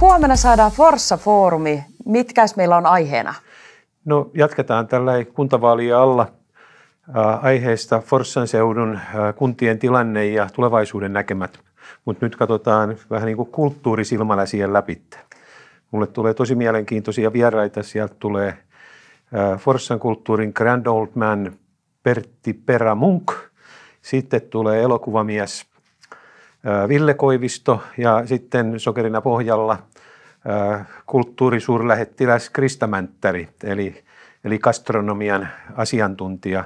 Huomenna saadaan Forssa-foorumi. Mitkäs meillä on aiheena? No jatketaan tällä kuntavaalien alla äh, aiheesta Forssan seudun äh, kuntien tilanne ja tulevaisuuden näkemät. Mutta nyt katsotaan vähän niin kuin kulttuurisilmällä siihen läpi. Mulle tulee tosi mielenkiintoisia vieraita. Sieltä tulee äh, Forssan kulttuurin Grand Old Man Pertti Perämunk. Sitten tulee elokuvamies Ville Koivisto ja sitten sokerina pohjalla kulttuurisuurlähettiläs Krista Mänttäri, eli, eli gastronomian asiantuntija,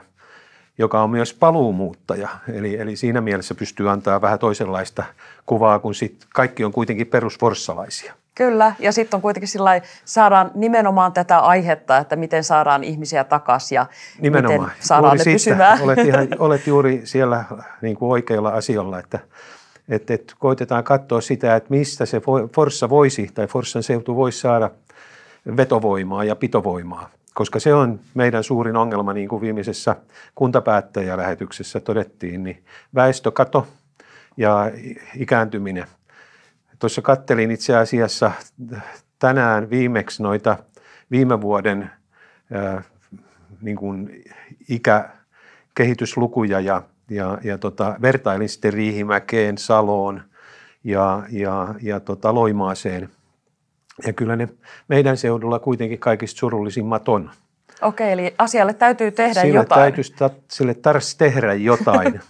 joka on myös paluumuuttaja. Eli, eli siinä mielessä pystyy antaa vähän toisenlaista kuvaa, kun sit kaikki on kuitenkin perusforssalaisia. Kyllä, ja sitten on kuitenkin sillä saadaan nimenomaan tätä aihetta, että miten saadaan ihmisiä takaisin ja nimenomaan. miten saadaan juuri ne siitä. pysymään. Olet, ihan, olet juuri siellä niin kuin oikeilla asioilla, että – että et koitetaan katsoa sitä, että mistä se Forssa voisi tai Forssan seutu voisi saada vetovoimaa ja pitovoimaa, koska se on meidän suurin ongelma, niin kuin viimeisessä kuntapäättäjälähetyksessä todettiin, niin väestökato ja ikääntyminen. Tuossa kattelin itse asiassa tänään viimeksi noita viime vuoden äh, niin kuin ikäkehityslukuja ja ja, ja tota, vertailin sitten Riihimäkeen, Saloon ja, ja, ja tota Loimaaseen. Ja kyllä ne meidän seudulla kuitenkin kaikista surullisimmat on. Okei, eli asialle täytyy tehdä sille jotain. ta, sille tarvitsisi tehdä jotain.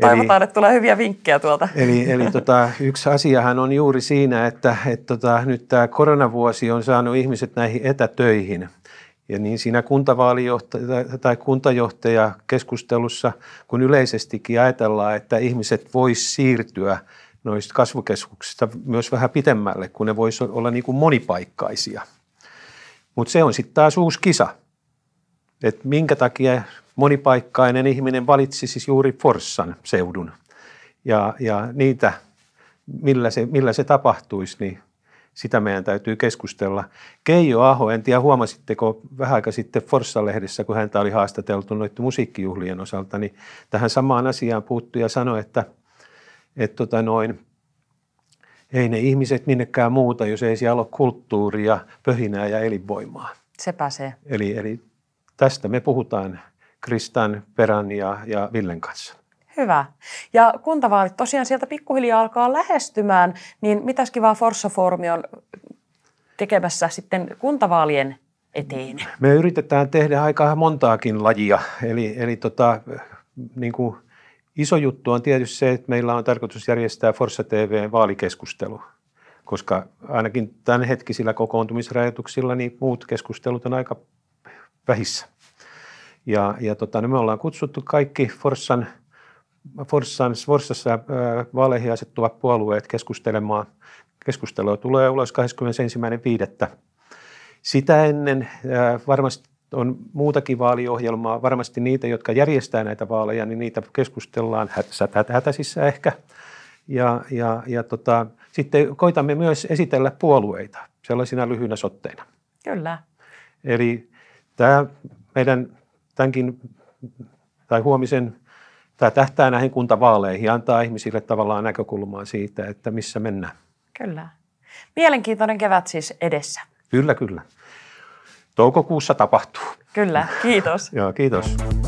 Toivotaan, eli, että tulee hyviä vinkkejä tuolta. Eli, eli tota, yksi asiahan on juuri siinä, että et tota, nyt tämä koronavuosi on saanut ihmiset näihin etätöihin. Ja niin siinä kuntavaalijohtaja tai kuntajohtaja keskustelussa, kun yleisestikin ajatellaan, että ihmiset vois siirtyä noista kasvukeskuksista myös vähän pitemmälle, kun ne vois olla niin kuin monipaikkaisia. Mutta se on sitten taas uusi kisa, että minkä takia monipaikkainen ihminen valitsi siis juuri Forssan seudun ja, ja niitä, millä se, millä se tapahtuisi, niin sitä meidän täytyy keskustella. Keijo Aho, en tiedä huomasitteko vähän aikaa sitten Forssa-lehdessä, kun häntä oli haastateltu noiden musiikkijuhlien osalta, niin tähän samaan asiaan puuttui ja sanoi, että, että tota noin, ei ne ihmiset minnekään muuta, jos ei siellä ole kulttuuria, pöhinää ja elinvoimaa. Se pääsee. Eli, eli tästä me puhutaan Kristan, Peran ja, ja Villen kanssa. Hyvä. Ja kuntavaalit tosiaan sieltä pikkuhiljaa alkaa lähestymään, niin mitäs kivaa forssa on tekemässä sitten kuntavaalien eteen? Me yritetään tehdä aika montaakin lajia, eli, eli tota, niin kuin iso juttu on tietysti se, että meillä on tarkoitus järjestää Forssa TV vaalikeskustelu, koska ainakin tämänhetkisillä kokoontumisrajoituksilla niin muut keskustelut on aika vähissä. Ja, ja tota, niin me ollaan kutsuttu kaikki Forssan – Forssan, Forssassa vaaleihin asettuvat puolueet keskustelemaan. Keskustelua tulee ulos 21.5. Sitä ennen varmasti on muutakin vaaliohjelmaa. Varmasti niitä, jotka järjestää näitä vaaleja, niin niitä keskustellaan hätäisissä ehkä. Ja, ja, ja tota, sitten koitamme myös esitellä puolueita sellaisina lyhyinä sotteina. Kyllä. Eli tämä meidän tämänkin tai huomisen tämä tähtää näihin kuntavaaleihin, antaa ihmisille tavallaan näkökulmaa siitä, että missä mennään. Kyllä. Mielenkiintoinen kevät siis edessä. Kyllä, kyllä. Toukokuussa tapahtuu. Kyllä, kiitos. Joo, kiitos.